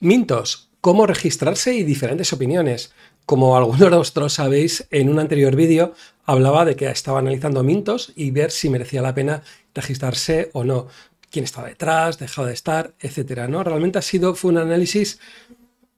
Mintos, cómo registrarse y diferentes opiniones. Como algunos de vosotros sabéis, en un anterior vídeo hablaba de que estaba analizando Mintos y ver si merecía la pena registrarse o no, quién estaba detrás, dejado de estar, etcétera. ¿no? Realmente ha sido, fue un análisis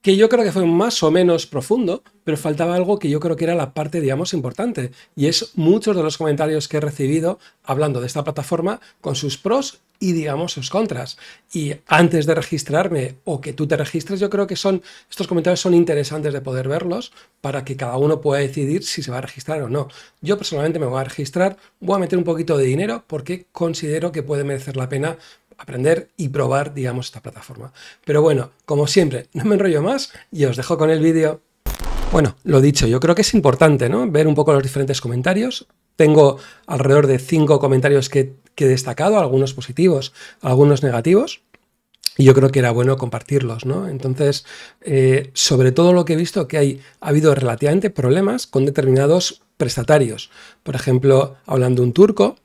que yo creo que fue más o menos profundo, pero faltaba algo que yo creo que era la parte, digamos, importante. Y es muchos de los comentarios que he recibido hablando de esta plataforma con sus pros y, digamos, sus contras. Y antes de registrarme o que tú te registres, yo creo que son estos comentarios son interesantes de poder verlos para que cada uno pueda decidir si se va a registrar o no. Yo personalmente me voy a registrar, voy a meter un poquito de dinero porque considero que puede merecer la pena aprender y probar, digamos, esta plataforma. Pero bueno, como siempre, no me enrollo más y os dejo con el vídeo. Bueno, lo dicho, yo creo que es importante ver un poco los diferentes comentarios. Tengo alrededor de cinco comentarios que, he destacado, algunos positivos, algunos negativos. Y yo creo que era bueno compartirlos, ¿no? Entonces, eh, sobre todo lo que he visto, que hay, ha habido relativamente problemas con determinados prestatarios. Por ejemplo, hablando un turco,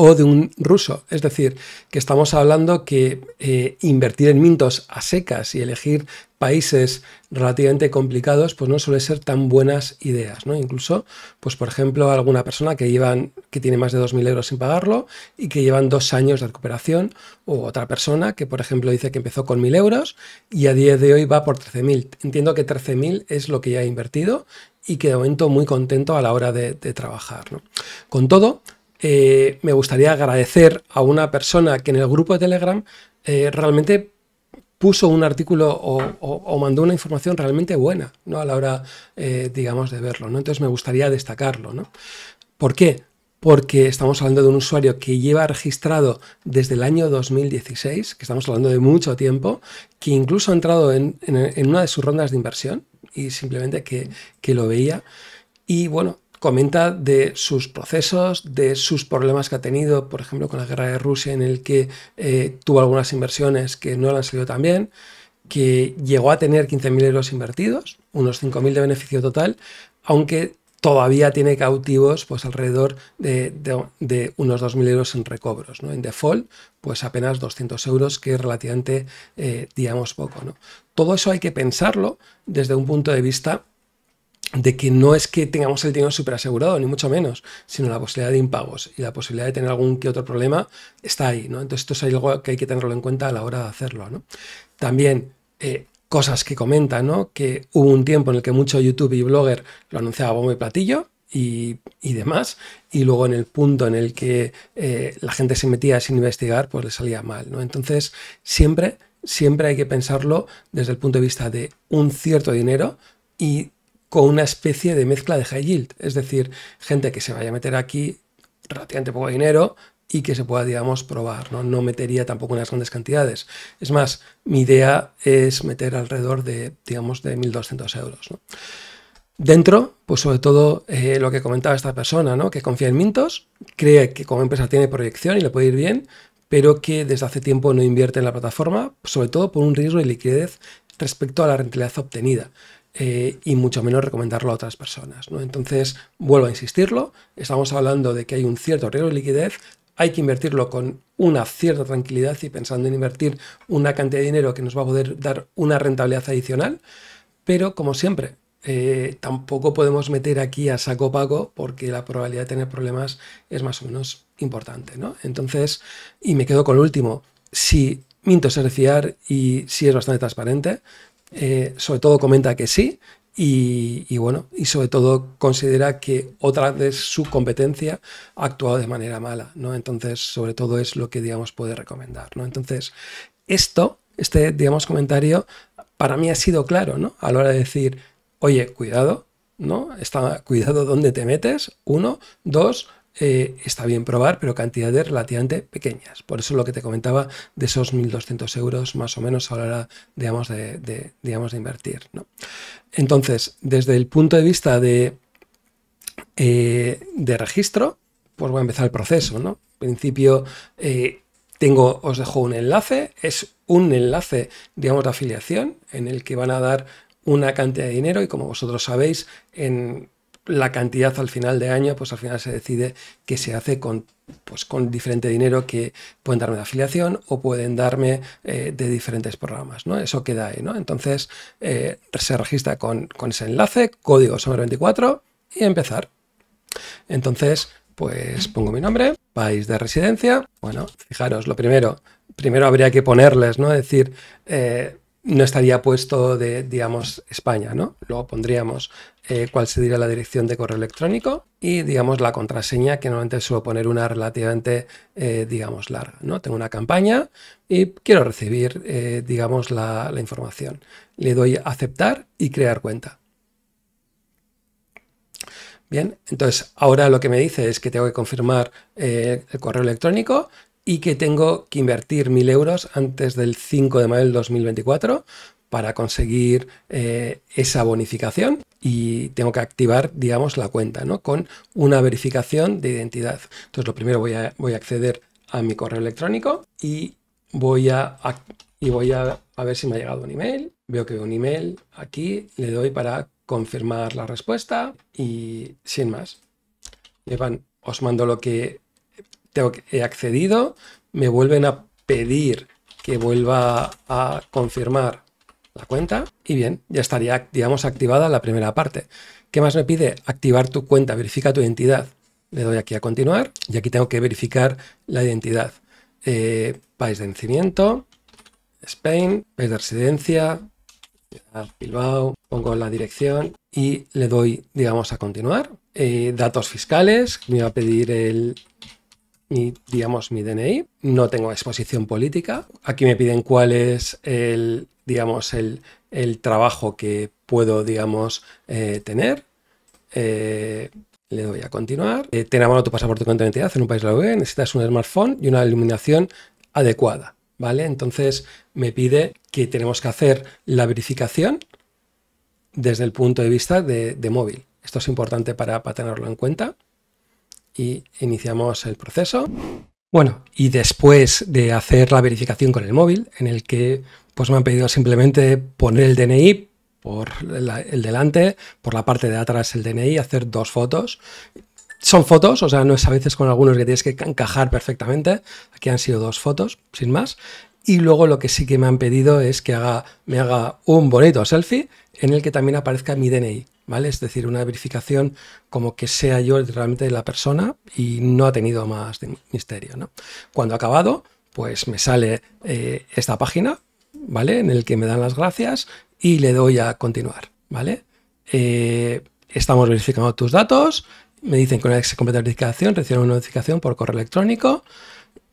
o de un ruso. Es decir, que estamos hablando que eh, invertir en mintos a secas y elegir países relativamente complicados, pues no suele ser tan buenas ideas, ¿no? Incluso, pues por ejemplo, alguna persona que llevan, que tiene más de 2.000 euros sin pagarlo y que llevan dos años de recuperación, o otra persona que, por ejemplo, dice que empezó con 1.000 euros y a día de hoy va por 13.000. Entiendo que 13.000 es lo que ya ha invertido y que de momento muy contento a la hora de, de trabajar, Con todo, eh, me gustaría agradecer a una persona que en el grupo de Telegram eh, realmente puso un artículo o, mandó una información realmente buena ¿no? a la hora, eh, digamos, de verlo. ¿no? Entonces me gustaría destacarlo. ¿Por qué? Porque estamos hablando de un usuario que lleva registrado desde el año 2016, que estamos hablando de mucho tiempo, que incluso ha entrado en, una de sus rondas de inversión y simplemente que, que lo veía. Y bueno, comenta de sus procesos, de sus problemas que ha tenido, por ejemplo, con la guerra de Rusia, en el que eh, tuvo algunas inversiones que no le han salido tan bien, que llegó a tener 15.000 euros invertidos, unos 5.000 de beneficio total, aunque todavía tiene cautivos pues alrededor de, unos 2.000 euros en recobros. ¿no? En default, pues apenas 200 euros, que es relativamente, eh, digamos, poco. Todo eso hay que pensarlo desde un punto de vista de que no es que tengamos el dinero súper asegurado, ni mucho menos, sino la posibilidad de impagos y la posibilidad de tener algún que otro problema está ahí, ¿no? Entonces esto es algo que hay que tenerlo en cuenta a la hora de hacerlo, ¿no? También eh, cosas que comentan, ¿no? Que hubo un tiempo en el que mucho YouTube y blogger lo anunciaba bombo platillo, y, demás, y luego en el punto en el que eh, la gente se metía sin investigar, pues le salía mal, ¿no? Entonces, siempre, siempre hay que pensarlo desde el punto de vista de un cierto dinero y con una especie de mezcla de high yield, es decir, gente que se vaya a meter aquí relativamente poco dinero y que se pueda, digamos, probar. ¿no? metería tampoco unas grandes cantidades. Es más, mi idea es meter alrededor de, digamos, de 1.200 euros. Dentro, pues sobre todo eh, lo que comentaba esta persona, ¿no? que confía en Mintos, cree que como empresa tiene proyección y le puede ir bien, pero que desde hace tiempo no invierte en la plataforma, sobre todo por un riesgo de liquidez respecto a la rentabilidad obtenida. Eh, y mucho menos recomendarlo a otras personas. ¿no? Entonces, vuelvo a insistirlo, estamos hablando de que hay un cierto riesgo de liquidez, hay que invertirlo con una cierta tranquilidad y pensando en invertir una cantidad de dinero que nos va a poder dar una rentabilidad adicional, pero como siempre, eh, tampoco podemos meter aquí a saco pago porque la probabilidad de tener problemas es más o menos importante. ¿no? Entonces, y me quedo con lo último, si minto es y si es bastante transparente, eh, sobre todo comenta que sí y, bueno, y sobre todo considera que otra vez su competencia ha actuado de manera mala, ¿no? Entonces, sobre todo es lo que, digamos, puede recomendar, ¿no? Entonces, esto, este, digamos, comentario, para mí ha sido claro, ¿no? A la hora de decir, oye, cuidado, ¿no? Está, cuidado dónde te metes, uno, dos, eh, está bien probar, pero cantidades relativamente pequeñas. Por eso lo que te comentaba de esos 1.200 euros más o menos a la hora, digamos, de, digamos, de invertir. Entonces, desde el punto de vista de, eh, de registro, pues voy a empezar el proceso. ¿no? principio, eh, tengo, os dejo un enlace, es un enlace, digamos, de afiliación en el que van a dar una cantidad de dinero y como vosotros sabéis, en la cantidad al final de año, pues al final se decide que se hace con, pues, con diferente dinero que pueden darme de afiliación o pueden darme eh, de diferentes programas, ¿no? Eso queda ahí, ¿no? Entonces eh, se registra con, ese enlace, código sobre 24 y empezar. Entonces, pues pongo mi nombre, país de residencia. Bueno, fijaros, lo primero, primero habría que ponerles, ¿no? Es decir, eh, no estaría puesto de, digamos, España, ¿no? Luego pondríamos eh, cuál sería la dirección de correo electrónico y, digamos, la contraseña, que normalmente suelo poner una relativamente, eh, digamos, larga, ¿no? Tengo una campaña y quiero recibir, eh, digamos, la, información. Le doy a aceptar y crear cuenta. Bien, entonces ahora lo que me dice es que tengo que confirmar el correo electrónico, y que tengo que invertir 1.000 euros antes del 5 de mayo del 2024 para conseguir eh, esa bonificación y tengo que activar, digamos, la cuenta ¿no? con una verificación de identidad. Entonces, lo primero voy a, voy a acceder a mi correo electrónico y voy, a, y voy a, ver si me ha llegado un email. Veo que un email aquí, le doy para confirmar la respuesta y sin más. van os mando lo que tengo que, he accedido, me vuelven a pedir que vuelva a confirmar la cuenta y bien, ya estaría, digamos, activada la primera parte. ¿Qué más me pide? Activar tu cuenta, verifica tu identidad. Le doy aquí a continuar y aquí tengo que verificar la identidad. Eh, país de nacimiento, Spain, país de residencia, Bilbao, pongo la dirección y le doy, digamos, a continuar. Eh, datos fiscales, me va a pedir el y digamos, mi DNI, no tengo exposición política. Aquí me piden cuál es el, digamos, el, trabajo que puedo, digamos, eh, tener. Eh, le doy a continuar. Tener eh, ten a mano tu pasaporte con tu identidad en un país de la UE. Necesitas un smartphone y una iluminación adecuada. ¿Vale? Entonces me pide que tenemos que hacer la verificación desde el punto de vista de, móvil. Esto es importante para, para tenerlo en cuenta y iniciamos el proceso. Bueno, y después de hacer la verificación con el móvil, en el que pues me han pedido simplemente poner el DNI por el delante, por la parte de atrás el DNI, hacer dos fotos. Son fotos, o sea, no es a veces con algunos que tienes que encajar perfectamente. Aquí han sido dos fotos, sin más. Y luego lo que sí que me han pedido es que haga, me haga un bonito selfie en el que también aparezca mi DNI, ¿vale? Es decir, una verificación como que sea yo realmente la persona y no ha tenido más de misterio, ¿no? Cuando ha acabado, pues me sale eh, esta página, ¿vale? En el que me dan las gracias y le doy a continuar, ¿vale? Eh, estamos verificando tus datos, me dicen que una vez se completa la verificación, recibo una notificación por correo electrónico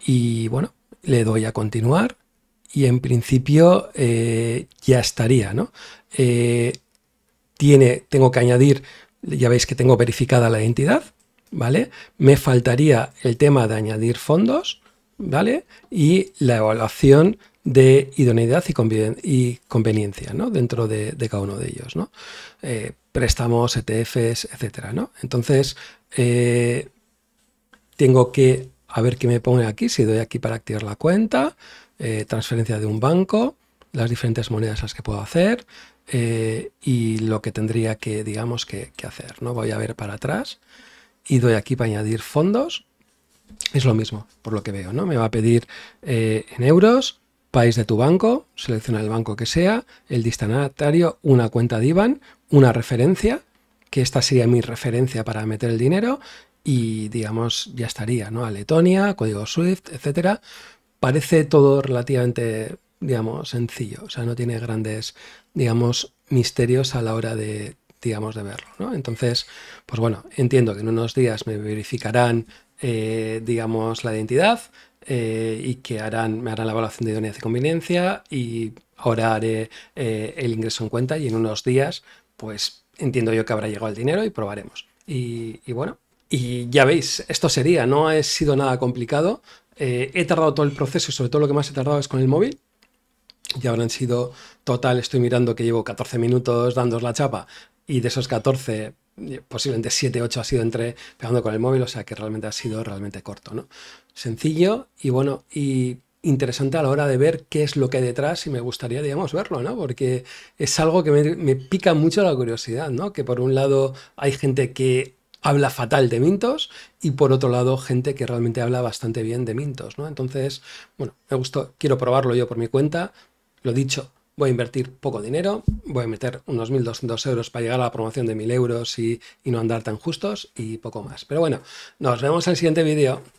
y bueno, le doy a continuar y en principio eh, ya estaría, ¿no? Eh, tiene, tengo que añadir, ya veis que tengo verificada la identidad, ¿vale? Me faltaría el tema de añadir fondos, ¿vale? Y la evaluación de idoneidad y, conveniencia, ¿no? Dentro de, cada uno de ellos, ¿no? Eh, préstamos, ETFs, etcétera, ¿no? Entonces, tengo que a ver qué me pone aquí, si doy aquí para activar la cuenta, eh, transferencia de un banco, las diferentes monedas las que puedo hacer eh, y lo que tendría que, digamos, que, hacer. ¿no? Voy a ver para atrás y doy aquí para añadir fondos. Es lo mismo, por lo que veo, ¿no? Me va a pedir eh, en euros, país de tu banco, selecciona el banco que sea, el distanatario una cuenta de IBAN, una referencia, que esta sería mi referencia para meter el dinero, y digamos ya estaría, ¿no? A Letonia, código Swift, etcétera. Parece todo relativamente, digamos, sencillo, o sea, no tiene grandes, digamos, misterios a la hora de, digamos, de verlo, ¿no? Entonces, pues bueno, entiendo que en unos días me verificarán, eh, digamos, la identidad eh, y que harán, me harán la evaluación de idoneidad y conveniencia y ahora haré eh, el ingreso en cuenta y en unos días, pues entiendo yo que habrá llegado el dinero y probaremos. y bueno, y ya veis, esto sería, no ha sido nada complicado. Eh, he tardado todo el proceso sobre todo lo que más he tardado es con el móvil. Ya habrán sido total, estoy mirando que llevo 14 minutos dándos la chapa y de esos 14, eh, posiblemente 7, 8 ha sido entre pegando con el móvil, o sea que realmente ha sido realmente corto, ¿no? Sencillo y bueno, y interesante a la hora de ver qué es lo que hay detrás y me gustaría, digamos, verlo, ¿no? Porque es algo que me, me pica mucho la curiosidad, ¿no? Que por un lado hay gente que habla fatal de Mintos y por otro lado gente que realmente habla bastante bien de Mintos, ¿no? Entonces, bueno, me gustó, quiero probarlo yo por mi cuenta, lo dicho, voy a invertir poco dinero, voy a meter unos 1.200 euros para llegar a la promoción de 1.000 euros y, y no andar tan justos y poco más. Pero bueno, nos vemos en el siguiente vídeo.